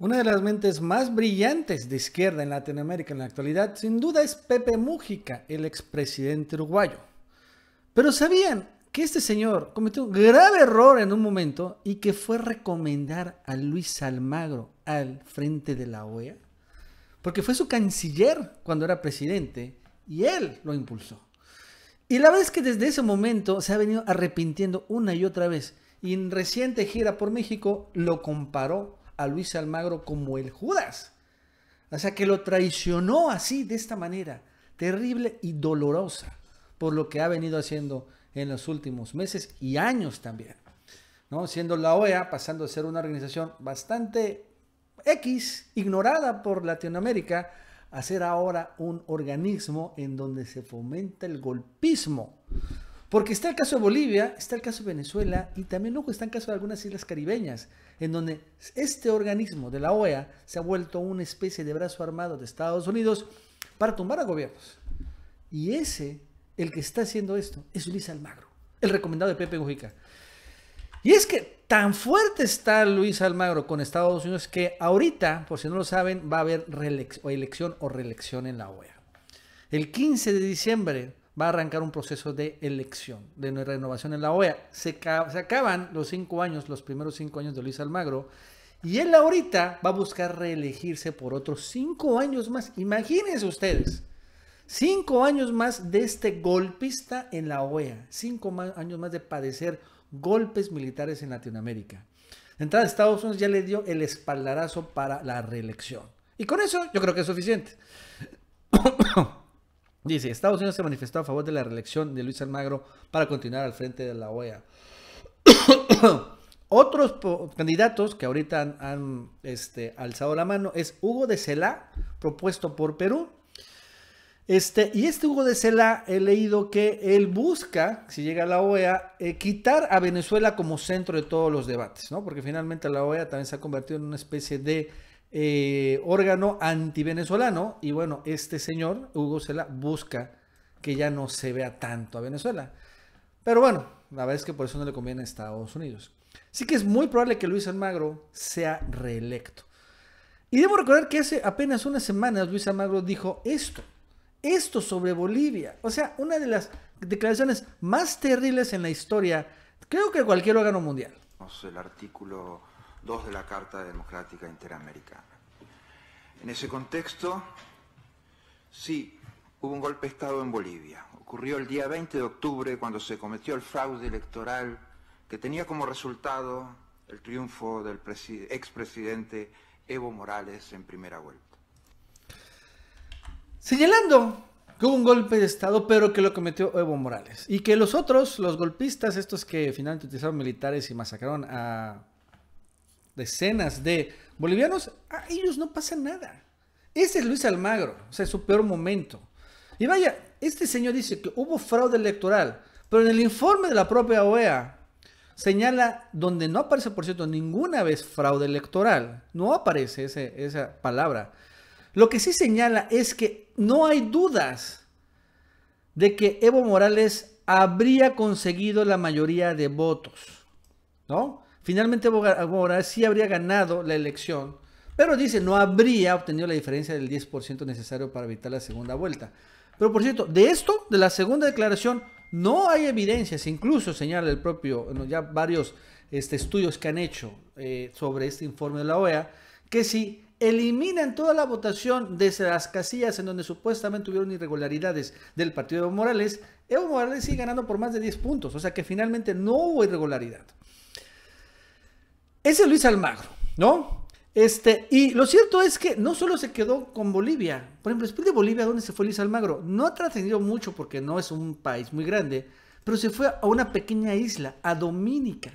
Una de las mentes más brillantes de izquierda en Latinoamérica en la actualidad, sin duda, es Pepe Mújica, el expresidente uruguayo. Pero ¿sabían que este señor cometió un grave error en un momento y que fue recomendar a Luis Almagro al frente de la OEA? Porque fue su canciller cuando era presidente y él lo impulsó. Y la verdad es que desde ese momento se ha venido arrepintiendo una y otra vez. Y en reciente gira por México lo comparó a Luis Almagro como el Judas. O sea, que lo traicionó así, de esta manera, terrible y dolorosa, por lo que ha venido haciendo en los últimos meses y años también. ¿no? Siendo la OEA, pasando a ser una organización bastante X, ignorada por Latinoamérica, a ser ahora un organismo en donde se fomenta el golpismo. Porque está el caso de Bolivia, está el caso de Venezuela y también luego está el caso de algunas islas caribeñas en donde este organismo de la OEA se ha vuelto una especie de brazo armado de Estados Unidos para tumbar a gobiernos. Y ese, el que está haciendo esto, es Luis Almagro, el recomendado de Pepe Mujica. Y es que tan fuerte está Luis Almagro con Estados Unidos que ahorita, por si no lo saben, va a haber o elección o reelección en la OEA. El 15 de diciembre va a arrancar un proceso de elección, de renovación en la OEA. Se, acaban los cinco años, los primeros cinco años de Luis Almagro, y él ahorita va a buscar reelegirse por otros cinco años más. Imagínense ustedes, cinco años más de este golpista en la OEA, cinco años más de padecer golpes militares en Latinoamérica. De entrada, Estados Unidos ya le dio el espaldarazo para la reelección. Y con eso yo creo que es suficiente. Dice, Estados Unidos se ha manifestado a favor de la reelección de Luis Almagro para continuar al frente de la OEA. Otros candidatos que ahorita han, este, alzado la mano es Hugo de Cela, propuesto por Perú. Este, y este Hugo de Cela, he leído que él busca, si llega a la OEA, eh, quitar a Venezuela como centro de todos los debates, ¿no? Porque finalmente la OEA también se ha convertido en una especie de eh, órgano antivenezolano. Y bueno, este señor, Hugo Sela busca que ya no se vea tanto a Venezuela. Pero bueno, la verdad es que por eso no le conviene a Estados Unidos. Así que es muy probable que Luis Almagro sea reelecto. Y debo recordar que hace apenas unas semanas Luis Almagro dijo esto, esto sobre Bolivia. O sea, una de las declaraciones más terribles en la historia, creo que cualquier órgano mundial. El artículo 2 de la Carta Democrática Interamericana. En ese contexto, sí, hubo un golpe de Estado en Bolivia. Ocurrió el día 20 de octubre cuando se cometió el fraude electoral que tenía como resultado el triunfo del expresidente Evo Morales en primera vuelta. Señalando que hubo un golpe de Estado, pero que lo cometió Evo Morales. Y que los otros, los golpistas, estos que finalmente utilizaron militares y masacraron a decenas de bolivianos, a ellos no pasa nada. Ese es Luis Almagro, o sea, es su peor momento. Y vaya, este señor dice que hubo fraude electoral, pero en el informe de la propia OEA señala donde no aparece, por cierto, ninguna vez fraude electoral. No aparece esa palabra. Lo que sí señala es que no hay dudas de que Evo Morales habría conseguido la mayoría de votos, ¿no? Finalmente Morales sí habría ganado la elección, pero dice no habría obtenido la diferencia del 10% necesario para evitar la segunda vuelta. Pero por cierto, de esto, de la segunda declaración, no hay evidencias, incluso señala el propio, ya varios este, estudios que han hecho eh, sobre este informe de la OEA, que si eliminan toda la votación desde las casillas en donde supuestamente tuvieron irregularidades del partido de Evo Morales, Evo Morales sigue ganando por más de 10 puntos, o sea que finalmente no hubo irregularidad. Ese es Luis Almagro, ¿no? Este, y lo cierto es que no solo se quedó con Bolivia. Por ejemplo, después de Bolivia, ¿dónde se fue Luis Almagro? No ha trascendido mucho porque no es un país muy grande, pero se fue a una pequeña isla, a Dominica,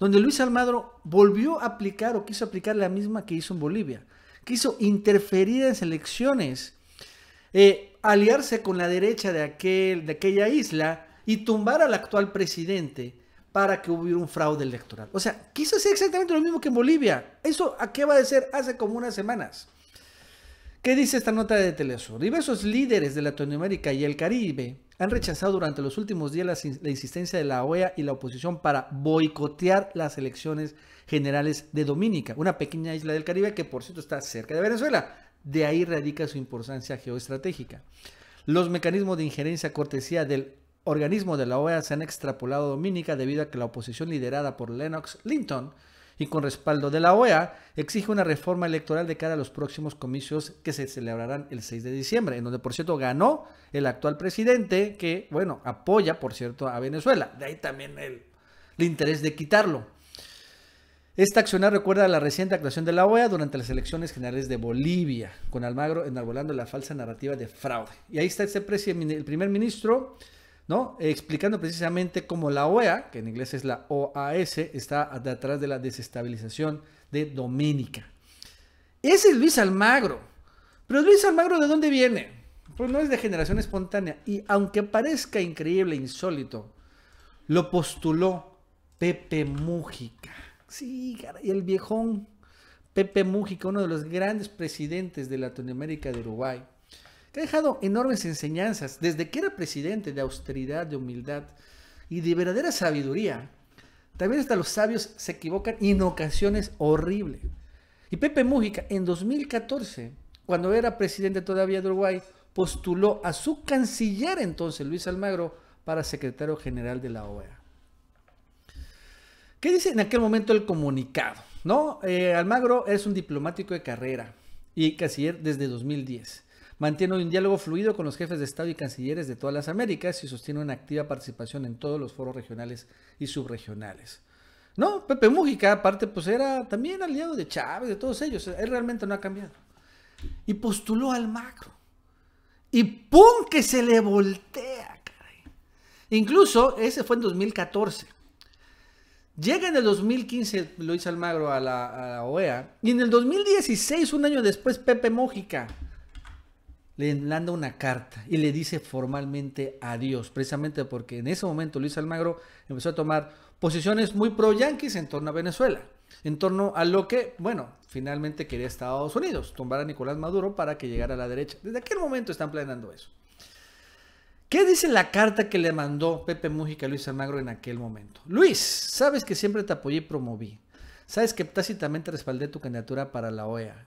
donde Luis Almagro volvió a aplicar o quiso aplicar la misma que hizo en Bolivia. Quiso interferir en elecciones, eh, aliarse con la derecha de, aquel, de aquella isla y tumbar al actual presidente para que hubiera un fraude electoral. O sea, quiso hacer exactamente lo mismo que en Bolivia. ¿Eso a qué va a ser hace como unas semanas? ¿Qué dice esta nota de Telesur? Diversos líderes de Latinoamérica y el Caribe han rechazado durante los últimos días la, insistencia de la OEA y la oposición para boicotear las elecciones generales de Dominica, una pequeña isla del Caribe que por cierto está cerca de Venezuela. De ahí radica su importancia geoestratégica. Los mecanismos de injerencia cortesía del organismos de la OEA se han extrapolado a Dominica debido a que la oposición liderada por Lennox Linton y con respaldo de la OEA exige una reforma electoral de cara a los próximos comicios que se celebrarán el 6 de diciembre, en donde por cierto ganó el actual presidente que, bueno, apoya por cierto a Venezuela. De ahí también el, interés de quitarlo. Esta acción recuerda la reciente actuación de la OEA durante las elecciones generales de Bolivia, con Almagro enarbolando la falsa narrativa de fraude. Y ahí está este el primer ministro ¿no? Explicando precisamente cómo la OEA, que en inglés es la OAS, está detrás de la desestabilización de Dominica. Ese es Luis Almagro. Pero Luis Almagro, ¿de dónde viene? Pues no es de generación espontánea. Y aunque parezca increíble, e insólito, lo postuló Pepe Mújica. Sí, caray, el viejón Pepe Mújica, uno de los grandes presidentes de Latinoamérica de Uruguay ha dejado enormes enseñanzas desde que era presidente de austeridad, de humildad y de verdadera sabiduría. También hasta los sabios se equivocan en ocasiones horribles. Y Pepe Mújica en 2014, cuando era presidente todavía de Uruguay, postuló a su canciller entonces, Luis Almagro, para secretario general de la OEA. ¿Qué dice en aquel momento el comunicado? No, eh, Almagro es un diplomático de carrera y canciller desde 2010. Mantiene un diálogo fluido con los jefes de Estado y cancilleres de todas las Américas y sostiene una activa participación en todos los foros regionales y subregionales. No, Pepe Mújica, aparte, pues era también aliado de Chávez, de todos ellos. Él realmente no ha cambiado. Y postuló al macro. Y ¡pum! que se le voltea, caray. Incluso, ese fue en 2014. Llega en el 2015 Luis Almagro a la, a la OEA. Y en el 2016, un año después, Pepe Mújica le manda una carta y le dice formalmente adiós, precisamente porque en ese momento Luis Almagro empezó a tomar posiciones muy pro-yanquis en torno a Venezuela, en torno a lo que, bueno, finalmente quería Estados Unidos, tumbar a Nicolás Maduro para que llegara a la derecha. Desde aquel momento están planeando eso. ¿Qué dice la carta que le mandó Pepe Mújica a Luis Almagro en aquel momento? Luis, sabes que siempre te apoyé y promoví. Sabes que tácitamente respaldé tu candidatura para la OEA.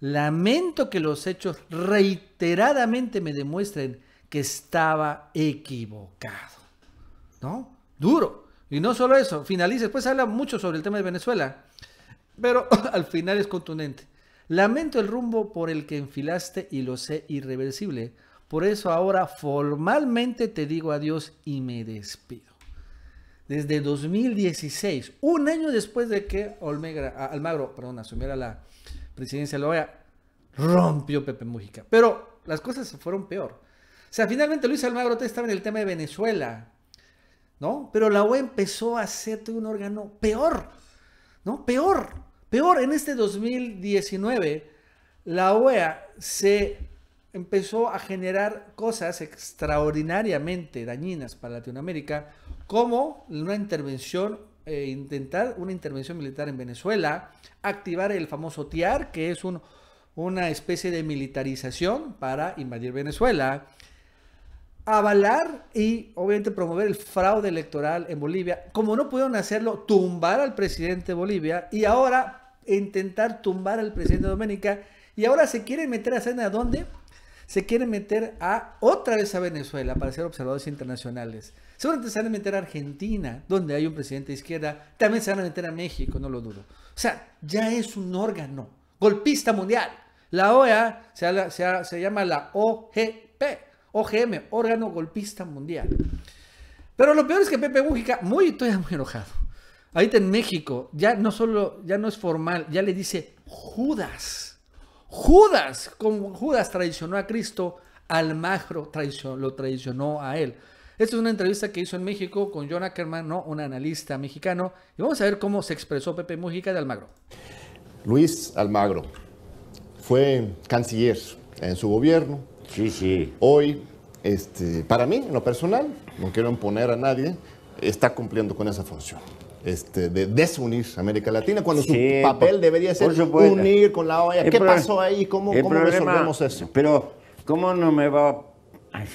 Lamento que los hechos reiteradamente me demuestren que estaba equivocado. ¿No? Duro. Y no solo eso, finaliza, después habla mucho sobre el tema de Venezuela, pero al final es contundente. Lamento el rumbo por el que enfilaste y lo sé irreversible. Por eso ahora formalmente te digo adiós y me despido. Desde 2016, un año después de que ah, Almagro perdón, asumiera la, presidencia de la OEA, rompió Pepe Mujica. Pero las cosas se fueron peor. O sea, finalmente Luis Almagro estaba en el tema de Venezuela, ¿no? Pero la OEA empezó a ser un órgano peor, ¿no? Peor, peor. En este 2019, la OEA se empezó a generar cosas extraordinariamente dañinas para Latinoamérica, como una intervención eh, intentar una intervención militar en Venezuela, activar el famoso TIAR, que es una especie de militarización para invadir Venezuela, avalar y obviamente promover el fraude electoral en Bolivia. Como no pudieron hacerlo, tumbar al presidente de Bolivia y ahora intentar tumbar al presidente de Dominica. Y ahora se quieren meter a escena dónde? se quieren meter a otra vez a Venezuela para ser observadores internacionales. Seguramente se van a meter a Argentina, donde hay un presidente de izquierda. También se van a meter a México, no lo dudo. O sea, ya es un órgano golpista mundial. La OEA se, llama la OGP, OGM, órgano golpista mundial. Pero lo peor es que Pepe Mujica, muy, estoy muy enojado. Ahorita en México, ya no solo, ya no es formal, ya le dice Judas. Judas, como Judas traicionó a Cristo, Almagro lo traicionó a él. Esta es una entrevista que hizo en México con John Ackerman, un analista mexicano, y vamos a ver cómo se expresó Pepe Mujica de Almagro. Luis Almagro fue canciller en su gobierno. Sí, sí. Hoy, este, para mí, en lo personal, no quiero imponer a nadie, está cumpliendo con esa función. Este, de desunir América Latina, cuando su papel debería ser unir con la OEA. ¿Qué pasó ahí? ¿Cómo, resolvemos eso? Pero, ¿cómo no me va...? Ay,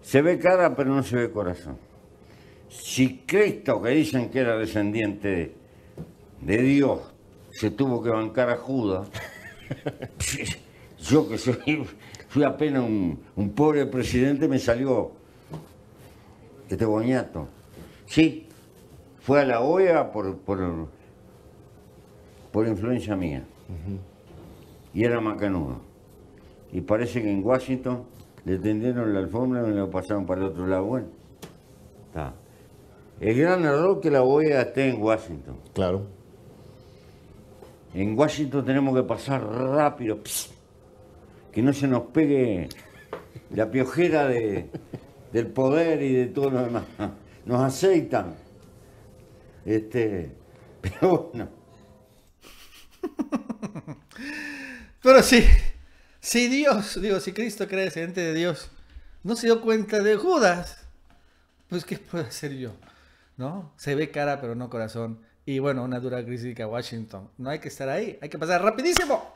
se ve cara, pero no se ve corazón. Si Cristo, que dicen que era descendiente de Dios, se tuvo que bancar a Judas, yo que soy, fui apenas un, un pobre presidente, me salió este boñato. Sí, fue a la OEA por, por, influencia mía. Y era macanudo. Y parece que en Washington le tendieron la alfombra y lo pasaron para el otro lado. Bueno, está. El gran error que la OEA esté en Washington. Claro. En Washington tenemos que pasar rápido, que no se nos pegue la piojera del poder y de todo lo demás. Nos aceitan. Este, pero bueno. pero sí, si Dios, digo, si Cristo, que era descendiente de Dios, no se dio cuenta de Judas, pues ¿qué puedo hacer yo? ¿No? Se ve cara, pero no corazón. Y bueno, una dura crítica a Washington. No hay que estar ahí, hay que pasar rapidísimo.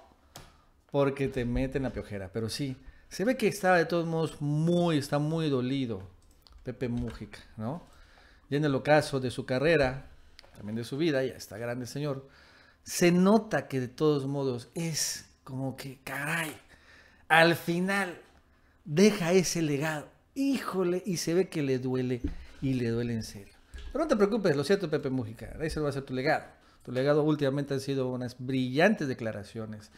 Porque te meten la piojera. Pero sí, se ve que está de todos modos muy, está muy dolido Pepe Mujica, ¿no? Y en el ocaso de su carrera, también de su vida, ya está grande señor, se nota que de todos modos es como que, caray, al final deja ese legado. Híjole, y se ve que le duele y le duele en serio. Pero no te preocupes, lo cierto, Pepe Mujica, ese va a ser tu legado. Tu legado últimamente han sido unas brillantes declaraciones,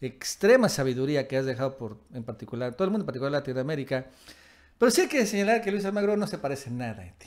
extrema sabiduría que has dejado por, en particular, todo el mundo, en particular Latinoamérica. Pero sí hay que señalar que Luis Almagro no se parece nada a ti.